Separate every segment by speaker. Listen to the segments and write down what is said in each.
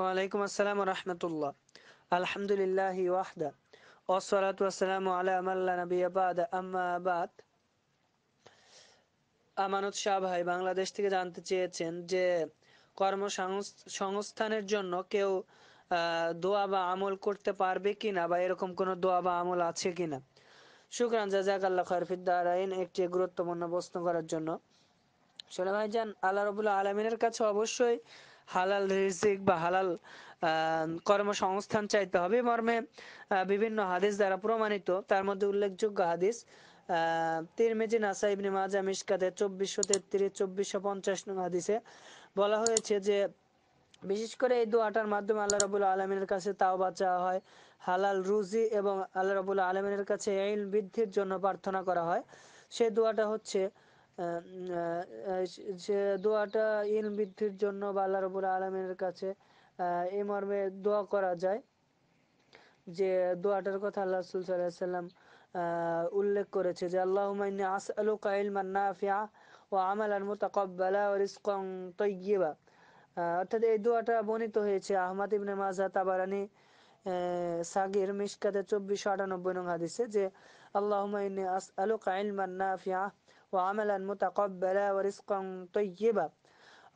Speaker 1: ওয়ালাইকুম আসসালাম রহমতুল্লাহ আলহামদুলিল্লাহ ওয়াহদা ওসলাত ওয়াসালাম নবী আবাদ আমানত শাহ ভাই বাংলাদেশ থেকে জানতে চেয়েছেন যে কর্মসংস্থানের জন্য কেউ দোয়া বা আমল করতে পারবে কিনা বা এরকম কোনো দোয়া বা আমল আছে কিনা শুক্রান জাজাক আল্লাহ খরফিদ্দারাইন একটি গুরুত্বপূর্ণ প্রশ্ন করার জন্য সোনা আল্লাহ রবুল্লা আলমিনের কাছে অবশ্যই হালাল রিজিক বা হালাল কর্মসংস্থান চাইতে হবে মর্মে বিভিন্ন হাদিস দ্বারা প্রমাণিত তার মধ্যে উল্লেখযোগ্য হাদিস তিরমিজি নাসা ইবনে মাজা মিসকাতে চব্বিশশো তেত্রিশ চব্বিশশো পঞ্চাশ নং হাদিসে বলা হয়েছে যে বিশেষ করে এই দোয়াটার মাধ্যমে আল্লাহ রবুল আলমিনের কাছে তাও বাঁচা হয় হালাল রুজি এবং আল্লাহ রবুল আলমিনের কাছে এই বৃদ্ধির জন্য প্রার্থনা করা হয় সেই দোয়াটা হচ্ছে যে দোয়াটা ইলম বৃদ্ধির জন্য বা আল্লাহ রবুল আলমের কাছে এই মর্মে দোয়া করা যায় যে দোয়াটার কথা আল্লাহ রসুল সাল্লাহ সাল্লাম উল্লেখ করেছে যে আল্লাহ মাইনে আস আলু কাইল মান্না ফিয়া ও আমাল আনমু তাকব্বালা ও রিসকং তৈগিবা অর্থাৎ এই দোয়াটা বর্ণিত হয়েছে আহমদ ইবনে মাজা তাবারানি সাগির মিশকাতে চব্বিশশো আটানব্বই নং হাদিসে যে আল্লাহ মাইনে আস আলু কাইল মান্না আমেলান মুতাকব্বালা ও রিস্কং তৈবা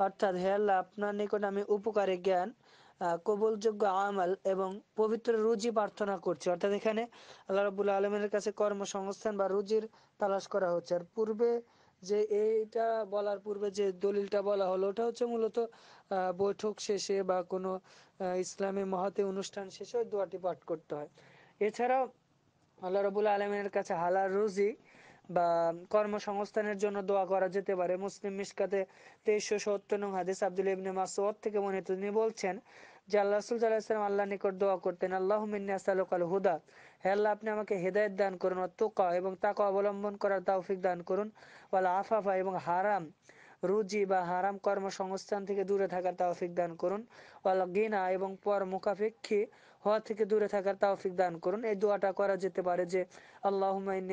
Speaker 1: অর্থাৎ হে আল্লাহ আপনার নিকট আমি উপকারে জ্ঞান কবলযোগ্য আমাল এবং পবিত্র রুজি প্রার্থনা করছি অর্থাৎ এখানে আল্লাহ রবুল আলমের কাছে কর্মসংস্থান বা রুজির তালাশ করা হচ্ছে আর পূর্বে যে এইটা বলার পূর্বে যে দলিলটা বলা হলো ওটা হচ্ছে মূলত বৈঠক শেষে বা কোনো ইসলামী মহাতে অনুষ্ঠান শেষে ওই দোয়াটি পাঠ করতে হয় এছাড়াও আল্লাহ রবুল আলমের কাছে হালার রুজি বা কর্মসংস্থানের জন্য দোয়া করা যেতে পারে মুসলিম মিসকাতে তেইশশো সত্তর নং হাদিস আব্দুল ইবনে মাসুদ থেকে মনিত তিনি বলছেন যে আল্লাহ সাল্লাম আল্লাহ নিকট দোয়া করতেন আল্লাহ মিন্নাসাল হুদা হে আল্লাহ আপনি আমাকে হেদায়ত দান করুন অত্যকা এবং তাকে অবলম্বন করার তাওফিক দান করুন ওয়ালা আফাফা এবং হারাম রুজি বা হারাম কর্মসংস্থান থেকে দূরে থাকার তাওফিক দান করুন ওয়ালা গিনা এবং পর মুখাপেক্ষী হওয়া থেকে দূরে থাকার তাওফিক দান করুন এই দোয়াটা করা যেতে পারে যে আল্লাহ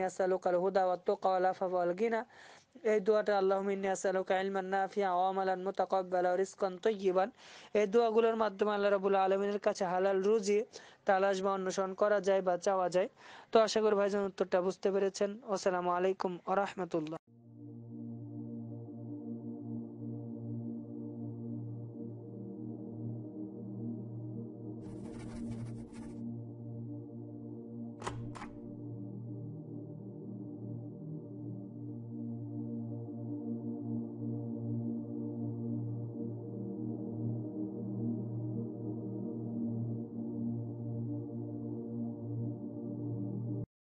Speaker 1: আসালুকাল হুদা তোকা আলাফা গিনা এই দোয়াটা আল্লাহ আসালুকা ইলমান ওয়ামালান মুতাকাব্বালা রিজকান তাইয়িবান এই দোয়াগুলোর মাধ্যমে আল্লাহ রাব্বুল আলমিনের কাছে হালাল রুজি তালাশ বা অন্বেষণ করা যায় বা চাওয়া যায় তো আশা করি ভাইজান উত্তরটা বুঝতে পেরেছেন আসসালামু আলাইকুম ওয়া রাহমাতুল্লাহ